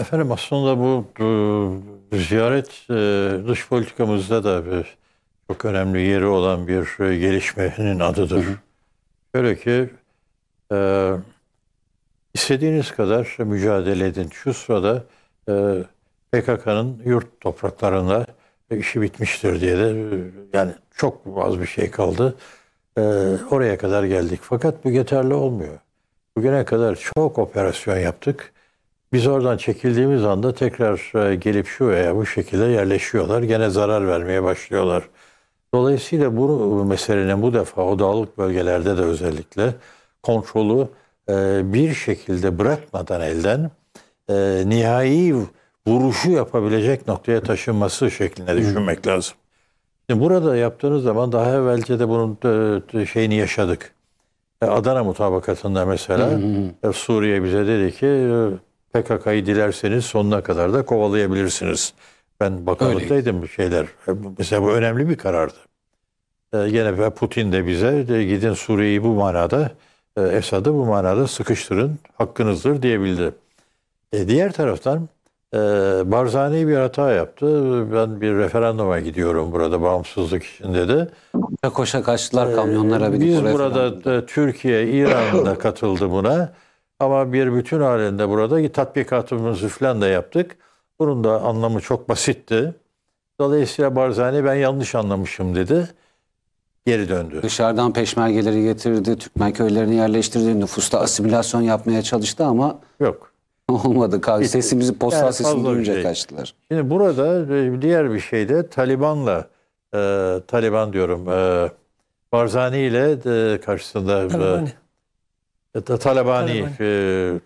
Efendim aslında bu e, ziyaret dış politikamızda da bir, çok önemli yeri olan bir gelişmenin adıdır. Şöyle ki e, istediğiniz kadar mücadele edin. Şu sırada e, PKK'nın yurt topraklarında işi bitmiştir diye de yani çok az bir şey kaldı. E, oraya kadar geldik. Fakat bu yeterli olmuyor. Bugüne kadar çok operasyon yaptık. Biz oradan çekildiğimiz anda tekrar e, gelip şu veya bu şekilde yerleşiyorlar. Gene zarar vermeye başlıyorlar. Dolayısıyla bu meselenin bu defa o dağlık bölgelerde de özellikle kontrolü e, bir şekilde bırakmadan elden e, nihai vuruşu yapabilecek noktaya taşınması şeklinde düşünmek lazım. Şimdi burada yaptığınız zaman daha evvelce de bunun şeyini yaşadık. Adana mutabakatında mesela Suriye bize dedi ki PKK'yı dilerseniz sonuna kadar da kovalayabilirsiniz. Ben bakanlıktaydım e, bu şeyler. Mesela bu önemli bir karardı. Ee, gene Putin de bize de gidin Suriye'yi bu manada, e, Esad'ı bu manada sıkıştırın, hakkınızdır diyebildi. E, diğer taraftan e, Barzani bir hata yaptı. Ben bir referanduma gidiyorum burada bağımsızlık için dedi. Koşa koşa kaçtılar kamyonlara. E, biz burada e, Türkiye, İran da katıldı buna. Ama bir bütün halinde burada tatbikatımızı falan da yaptık. Bunun da anlamı çok basitti. Dolayısıyla Barzani ben yanlış anlamışım dedi. Geri döndü. Dışarıdan peşmergeleri getirdi, Türkmen köylerini yerleştirdi, nüfusta asimilasyon yapmaya çalıştı ama yok. Olmadı. Kavga sesimizi posta yani sesini duyunca şey. kaçtılar. Şimdi burada e, diğer bir şey de Taliban'la e, Taliban diyorum e, Barzani ile de karşısında e, Taliban. Talebani, Talebani.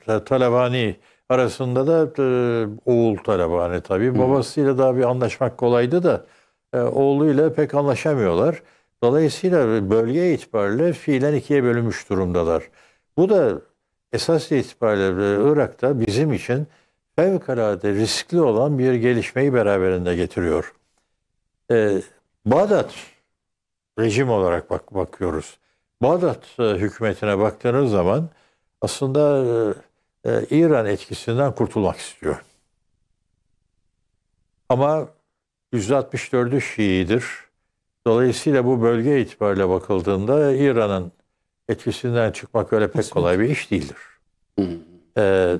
E, Talebani e, arasında da e, oğul Talebani tabii. Hı. Babasıyla daha bir anlaşmak kolaydı da e, oğluyla pek anlaşamıyorlar. Dolayısıyla bölge itibariyle fiilen ikiye bölünmüş durumdalar. Bu da esas itibariyle e, Irak'ta bizim için fevkalade riskli olan bir gelişmeyi beraberinde getiriyor. Ee, Bağdat rejim olarak bak bakıyoruz. Bağdat e, hükümetine baktığınız zaman aslında e, e, İran etkisinden kurtulmak istiyor. Ama %64'ü Şii'dir. Dolayısıyla bu bölge itibariyle bakıldığında İran'ın etkisinden çıkmak öyle pek kolay bir iş değildir. Ee,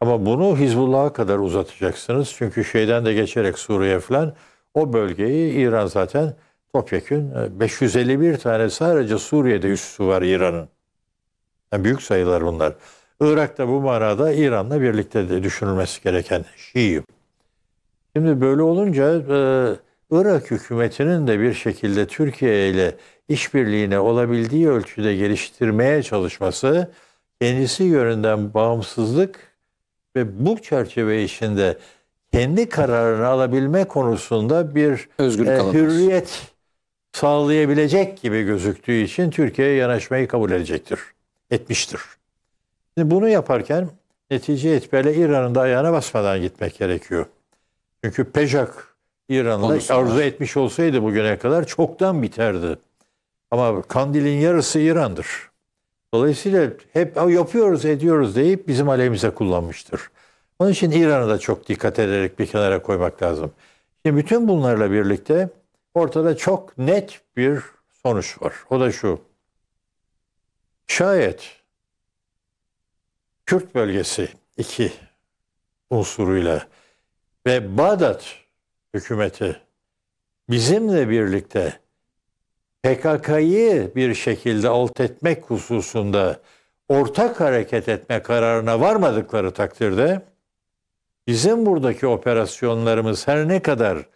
ama bunu Hizbullah'a kadar uzatacaksınız. Çünkü şeyden de geçerek Suriye falan o bölgeyi İran zaten Topyekün 551 e, tane sadece Suriye'de üssü var İran'ın. Yani büyük sayılar bunlar. Irak'ta bu manada İran'la birlikte de düşünülmesi gereken Şii. Şimdi böyle olunca e, Irak hükümetinin de bir şekilde Türkiye ile işbirliğine olabildiği ölçüde geliştirmeye çalışması kendisi yönünden bağımsızlık ve bu çerçeve içinde kendi kararını alabilme konusunda bir Özgürlük e, hürriyet sağlayabilecek gibi gözüktüğü için Türkiye'ye yanaşmayı kabul edecektir. Etmiştir. Şimdi bunu yaparken netice itibariyle İran'ın da ayağına basmadan gitmek gerekiyor. Çünkü Pejak İran'da arzu etmiş olsaydı bugüne kadar çoktan biterdi. Ama Kandil'in yarısı İran'dır. Dolayısıyla hep yapıyoruz ediyoruz deyip bizim aleyhimize kullanmıştır. Onun için İran'ı da çok dikkat ederek bir kenara koymak lazım. Şimdi bütün bunlarla birlikte ortada çok net bir sonuç var. O da şu. Şayet Kürt bölgesi iki unsuruyla ve Bağdat hükümeti bizimle birlikte PKK'yı bir şekilde alt etmek hususunda ortak hareket etme kararına varmadıkları takdirde bizim buradaki operasyonlarımız her ne kadar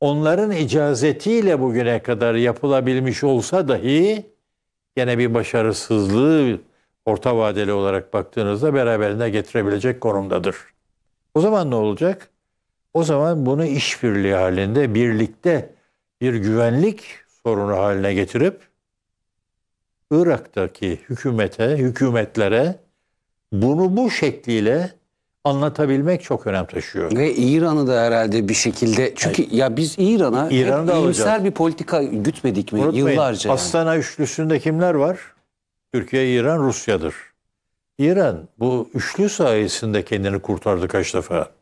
onların icazetiyle bugüne kadar yapılabilmiş olsa dahi gene bir başarısızlığı orta vadeli olarak baktığınızda beraberinde getirebilecek konumdadır. O zaman ne olacak? O zaman bunu işbirliği halinde birlikte bir güvenlik sorunu haline getirip Irak'taki hükümete, hükümetlere bunu bu şekliyle anlatabilmek çok önem taşıyor. Ve İran'ı da herhalde bir şekilde çünkü yani, ya biz İran'a İran'ı iyimser bir politika gütmedik mi Unutmayın, yıllarca? Astana üçlüsünde kimler var? Türkiye, İran, Rusya'dır. İran bu üçlü sayesinde kendini kurtardı kaç defa.